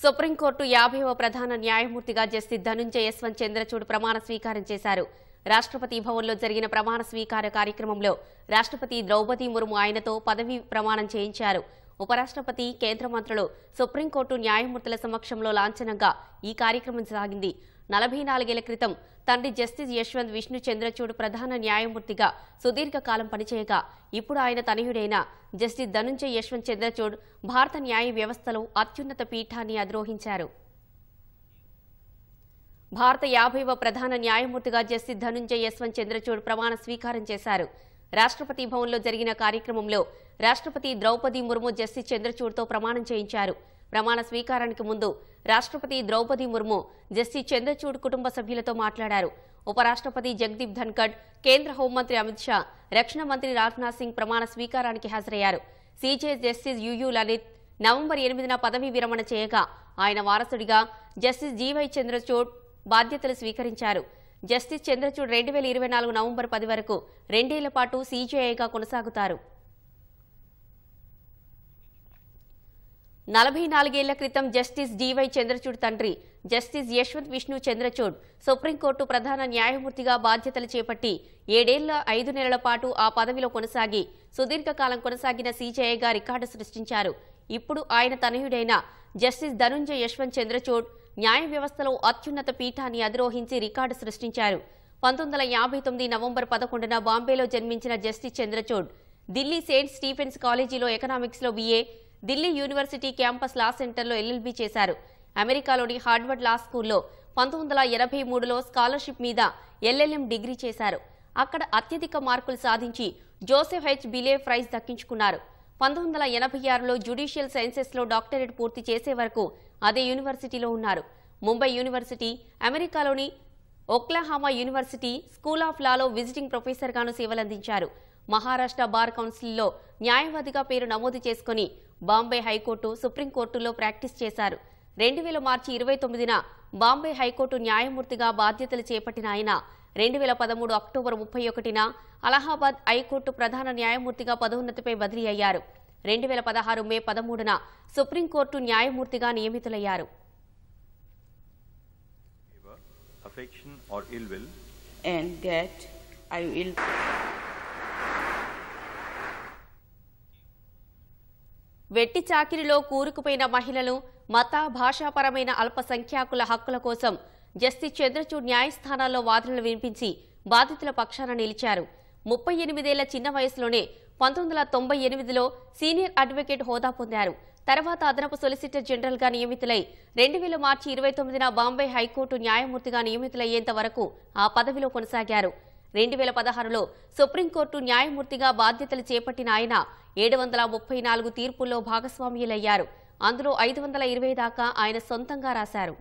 supreme court యాభైవ ప్రధాన న్యాయమూర్తిగా జస్టిస్ ధనుంజయ యశ్వంత్ చంద్రచూడ్ ప్రమాణ స్వీకారం చేశారు రాష్ట్రపతి భవన్లో జరిగిన ప్రమాణ స్వీకార కార్యక్రమంలో రాష్ట్రపతి ద్రౌపది ముర్ము ఆయనతో పదవి ప్రమాణం చేయించారు ఉపరాష్ట్రపతి కేంద్ర మంత్రులు సుప్రీంకోర్టు న్యాయమూర్తుల సమక్షంలో లాంఛనంగా ఈ కార్యక్రమం సాగింది నలభై నాలుగేళ్ల క్రితం తండ్రి జస్టిస్ యశ్వంత్ విష్ణు చంద్రచూడ్ ప్రధాన న్యాయమూర్తిగా సుదీర్ఘకాలం పనిచేయగా ఇప్పుడు ఆయన తనయుడైన జస్టిస్ ధనుంజయ్ యశ్వంత్ చంద్రచూడ్ భారత న్యాయ వ్యవస్థలో అత్యున్నత పీఠాన్ని అధిరోహించారు భారత యాభైవ ప్రధాన న్యాయమూర్తిగా జస్టిస్ ధనుంజయ్ యశ్వంత్ చంద్రచూడ్ ప్రమాణ స్వీకారం చేశారు రాష్ట్రపతి భవన్లో జరిగిన కార్యక్రమంలో రాష్ట్రపతి ద్రౌపది ముర్ము జస్టిస్ చంద్రచూడ్తో ప్రమాణం చేయించారు ప్రమాణ స్వీకారానికి ముందు రాష్ట్రపతి ద్రౌపది ముర్ము జస్టిస్ చంద్రచూడ్ కుటుంబ సభ్యులతో మాట్లాడారు ఉపరాష్ట్రపతి జగదీప్ ధన్కడ్ కేంద్ర హోంమంత్రి అమిత్ షా రక్షణ మంత్రి రాజ్నాథ్ సింగ్ ప్రమాణ స్వీకారానికి హాజరయ్యారు CJ justice U U Lalit November ఎనిమిదిన పదవీ విరమణ చేయగా ఆయన వారసుడిగా జస్టిస్ జీవై చంద్రచూడ్ బాధ్యతలు స్వీకరించారు జస్టిస్ చంద్రచూడ్ రెండు వేల ఇరవై నాలుగు నవంబర్ పది వరకు రెండేళ్ల పాటు సీజేఐగా కొనసాగుతారు నలభై నాలుగేళ్ల క్రితం జస్టిస్ డివై చంద్రచూడ్ తండ్రి జస్టిస్ యశ్వంత్ విష్ణు చంద్రచూడ్ సుప్రీంకోర్టు ప్రధాన న్యాయమూర్తిగా బాధ్యతలు చేపట్టి ఏడేళ్ల ఐదు నెలల పాటు ఆ పదవిలో కొనసాగి సుదీర్ఘకాలం కొనసాగిన సీజేఐగా రికార్డు సృష్టించారు ఇప్పుడు ఆయన తనయుడైన జస్టిస్ ధనుంజయ యశ్వంత్ చంద్రచూడ్ న్యాయ వ్యవస్థలో అత్యున్నత పీఠాన్ని అధిరోహించి రికార్డు సృష్టించారు పంతొమ్మిది యాభై తొమ్మిది నవంబర్ పదకొండున బాంబేలో జన్మించిన justice Chandrachud Delhi Saint Stephen's కాలేజీలో ఎకనామిక్స్లో B A Delhi university campus law సెంటర్లో ఎల్ఎల్బి చేశారు అమెరికాలోని హార్డ్వర్డ్ లా స్కూల్లో పంతొమ్మిది వందల ఎనభై మూడులో స్కాలర్షిప్ మీద ఎల్ఎల్ఎం డిగ్రీ చేశారు అక్కడ అత్యధిక మార్కులు సాధించి జోసెఫ్ హెచ్ బిలే ప్రైజ్ దక్కించుకున్నారు పంతొమ్మిది వందల ఎనభై ఆరులో జ్యుడిషియల్ సైన్సెస్లో డాక్టరేట్ పూర్తి చేసే వరకు అదే యూనివర్సిటీలో ఉన్నారు ముంబై యూనివర్సిటీ అమెరికాలోని ఒక్లాహామా యూనివర్సిటీ స్కూల్ ఆఫ్ లాలో విజిటింగ్ ప్రొఫెసర్గాను సేవలందించారు మహారాష్ట్ర బార్ కౌన్సిల్లో న్యాయవాదిగా పేరు నమోదు చేసుకుని బాంబే హైకోర్టు సుప్రీంకోర్టులో ప్రాక్టీస్ చేశారు రెండు వేల మార్చి ఇరవై తొమ్మిదిన బాంబే హైకోర్టు న్యాయమూర్తిగా బాధ్యతలు చేపట్టిన ఆయన రెండు వేల పదమూడు అక్టోబర్ ముప్పై ఒకటిన అలహాబాద్ హైకోర్టు ప్రధాన న్యాయమూర్తిగా పదోన్నతిపై బదిలీ అయ్యారు రెండు వేల పదహారు మే పదమూడున సుప్రీంకోర్టు న్యాయమూర్తిగా నియమితులయ్యారు వెట్టి చాకిరిలో కూరుకుపోయిన మహిళలు మత భాషాపరమైన అల్పసంఖ్యాకుల హక్కుల కోసం జస్టిస్ చంద్రచూడ్ న్యాయస్థానాల్లో వాదనలు వినిపించి బాధితుల పక్షాన నిలిచారు ముప్పై ఎనిమిదేళ్ల చిన్న వయసులోనే పంతొమ్మిది వందల తొంభై ఎనిమిదిలో సీనియర్ అడ్వకేట్ హోదా పొందారు తర్వాత అదనపు సొలిసిటర్ జనరల్గా నియమితులై రెండు వేల మార్చి ఇరవై తొమ్మిదిన బాంబే హైకోర్టు న్యాయమూర్తిగా నియమితులయ్యేంత వరకు ఆ పదవిలో కొనసాగారు రెండు వేల పదహారులో సుప్రీంకోర్టు న్యాయమూర్తిగా బాధ్యతలు చేపట్టిన ఆయన ఏడు వందల ముప్పై నాలుగు తీర్పుల్లో భాగస్వామ్యులయ్యారు అందులో ఐదు వందల ఇరవై దాకా ఆయన సొంతంగా రాశారు